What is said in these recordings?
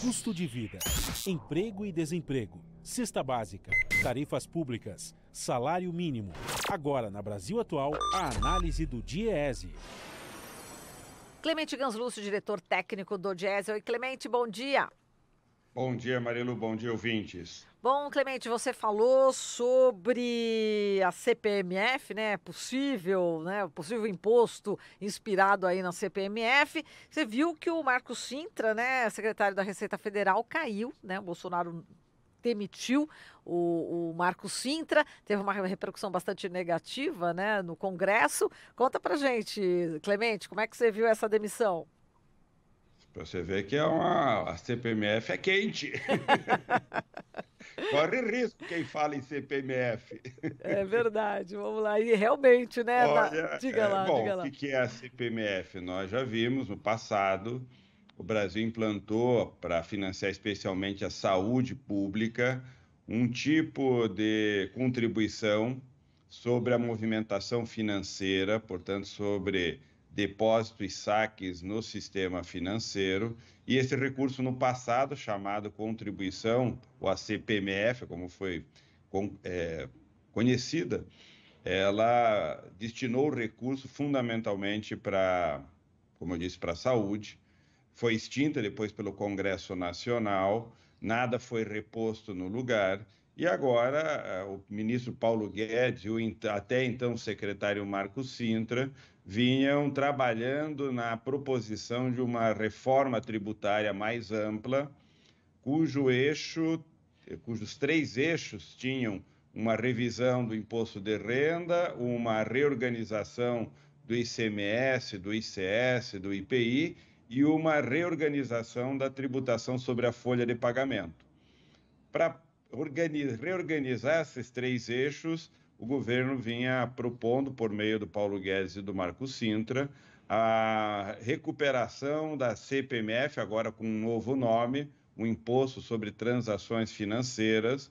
Custo de vida, emprego e desemprego, cesta básica, tarifas públicas, salário mínimo. Agora, na Brasil Atual, a análise do Diese. Clemente Ganslúcio, diretor técnico do Diese. E Clemente, bom dia. Bom dia, Marilu. Bom dia, ouvintes. Bom, Clemente, você falou sobre a CPMF, né? Possível, né? Possível imposto inspirado aí na CPMF. Você viu que o Marco Sintra, né, secretário da Receita Federal, caiu, né? O Bolsonaro demitiu o, o Marco Sintra, teve uma repercussão bastante negativa, né, no Congresso. Conta pra gente, Clemente, como é que você viu essa demissão? Para você ver que é uma, a CPMF é quente. Corre risco quem fala em CPMF. É verdade, vamos lá. E realmente, né? Olha, diga é, lá, bom, diga lá. O que é a CPMF? Nós já vimos no passado, o Brasil implantou para financiar especialmente a saúde pública um tipo de contribuição sobre a movimentação financeira, portanto, sobre depósitos e saques no sistema financeiro, e esse recurso no passado, chamado contribuição, ou a CPMF, como foi é, conhecida, ela destinou o recurso fundamentalmente para, como eu disse, para a saúde, foi extinta depois pelo Congresso Nacional, nada foi reposto no lugar, e agora, eh, o ministro Paulo Guedes e o até então secretário Marco Sintra vinham trabalhando na proposição de uma reforma tributária mais ampla, cujo eixo, eh, cujos três eixos tinham uma revisão do imposto de renda, uma reorganização do ICMS, do ICS, do IPI e uma reorganização da tributação sobre a folha de pagamento. Para reorganizar esses três eixos, o governo vinha propondo, por meio do Paulo Guedes e do Marco Sintra, a recuperação da CPMF, agora com um novo nome, o um Imposto sobre Transações Financeiras,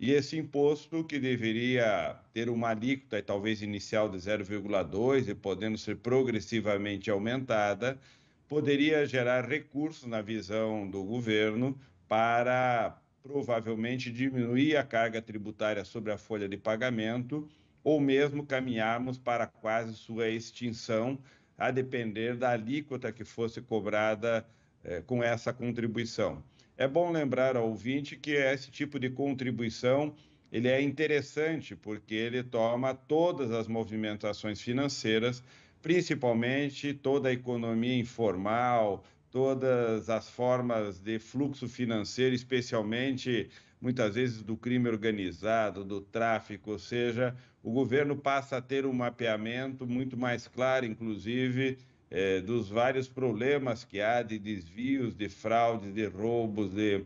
e esse imposto, que deveria ter uma alíquota, talvez inicial de 0,2 e podendo ser progressivamente aumentada, poderia gerar recursos, na visão do governo, para provavelmente diminuir a carga tributária sobre a folha de pagamento ou mesmo caminharmos para quase sua extinção, a depender da alíquota que fosse cobrada eh, com essa contribuição. É bom lembrar ao ouvinte que esse tipo de contribuição ele é interessante porque ele toma todas as movimentações financeiras, principalmente toda a economia informal, todas as formas de fluxo financeiro, especialmente muitas vezes do crime organizado, do tráfico, ou seja, o governo passa a ter um mapeamento muito mais claro, inclusive, eh, dos vários problemas que há de desvios, de fraudes, de roubos, de,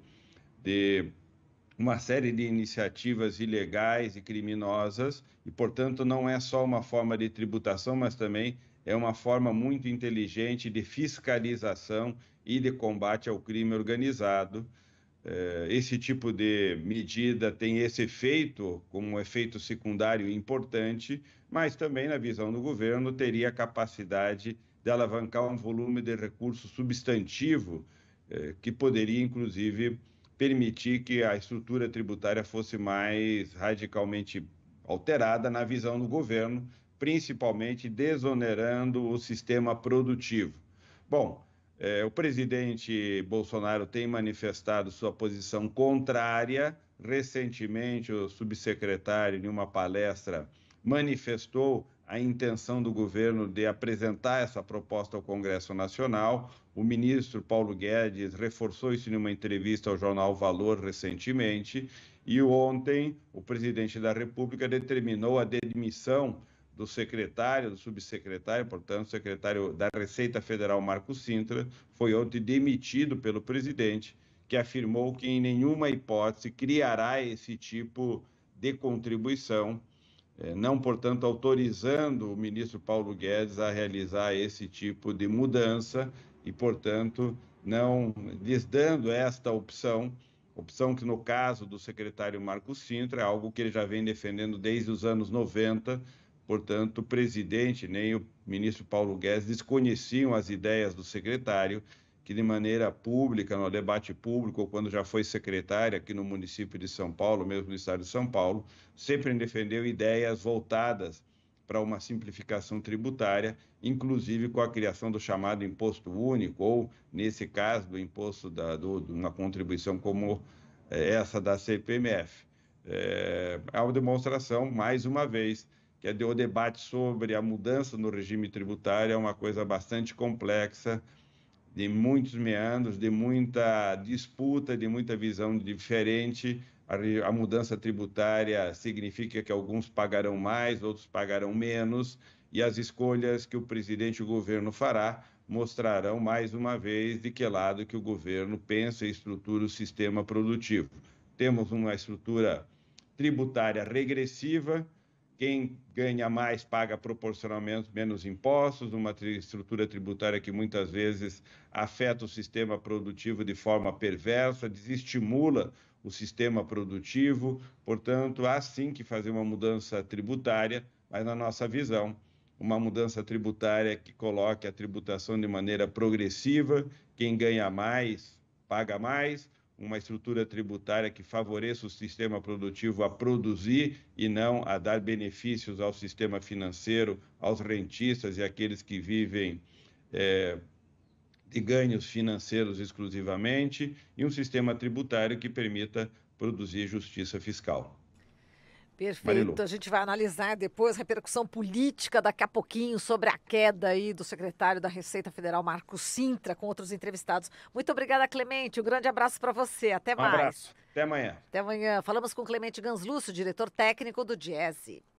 de uma série de iniciativas ilegais e criminosas, e, portanto, não é só uma forma de tributação, mas também é uma forma muito inteligente de fiscalização e de combate ao crime organizado. Eh, esse tipo de medida tem esse efeito, como um efeito secundário importante, mas também, na visão do governo, teria a capacidade de alavancar um volume de recurso substantivo, eh, que poderia, inclusive, permitir que a estrutura tributária fosse mais radicalmente alterada na visão do governo, principalmente desonerando o sistema produtivo. Bom, é, o presidente Bolsonaro tem manifestado sua posição contrária. Recentemente, o subsecretário, em uma palestra, manifestou a intenção do governo de apresentar essa proposta ao Congresso Nacional. O ministro Paulo Guedes reforçou isso em uma entrevista ao jornal Valor recentemente. E ontem, o presidente da República determinou a demissão do secretário, do subsecretário, portanto, secretário da Receita Federal, Marco Sintra, foi ontem demitido pelo presidente, que afirmou que em nenhuma hipótese criará esse tipo de contribuição, eh, não, portanto, autorizando o ministro Paulo Guedes a realizar esse tipo de mudança e, portanto, não lhes dando esta opção opção que no caso do secretário Marco Sintra é algo que ele já vem defendendo desde os anos 90, Portanto, o presidente nem o ministro Paulo Guedes desconheciam as ideias do secretário, que de maneira pública, no debate público, ou quando já foi secretário aqui no município de São Paulo, mesmo no estado de São Paulo, sempre defendeu ideias voltadas para uma simplificação tributária, inclusive com a criação do chamado imposto único, ou, nesse caso, do imposto da, do, de uma contribuição como eh, essa da CPMF. Eh, é uma demonstração, mais uma vez, que é o debate sobre a mudança no regime tributário é uma coisa bastante complexa, de muitos meandros, de muita disputa, de muita visão diferente. A, a mudança tributária significa que alguns pagarão mais, outros pagarão menos, e as escolhas que o presidente e o governo fará mostrarão mais uma vez de que lado que o governo pensa e estrutura o sistema produtivo. Temos uma estrutura tributária regressiva, quem ganha mais paga proporcionalmente menos impostos, numa estrutura tributária que muitas vezes afeta o sistema produtivo de forma perversa, desestimula o sistema produtivo. Portanto, há sim que fazer uma mudança tributária, mas na nossa visão, uma mudança tributária que coloque a tributação de maneira progressiva, quem ganha mais paga mais, uma estrutura tributária que favoreça o sistema produtivo a produzir e não a dar benefícios ao sistema financeiro, aos rentistas e àqueles que vivem é, de ganhos financeiros exclusivamente, e um sistema tributário que permita produzir justiça fiscal. Perfeito. Marilu. A gente vai analisar depois a repercussão política daqui a pouquinho sobre a queda aí do secretário da Receita Federal, Marco Sintra, com outros entrevistados. Muito obrigada, Clemente. Um grande abraço para você. Até um mais. Um abraço. Até amanhã. Até amanhã. Falamos com Clemente Ganslúcio, diretor técnico do Diese.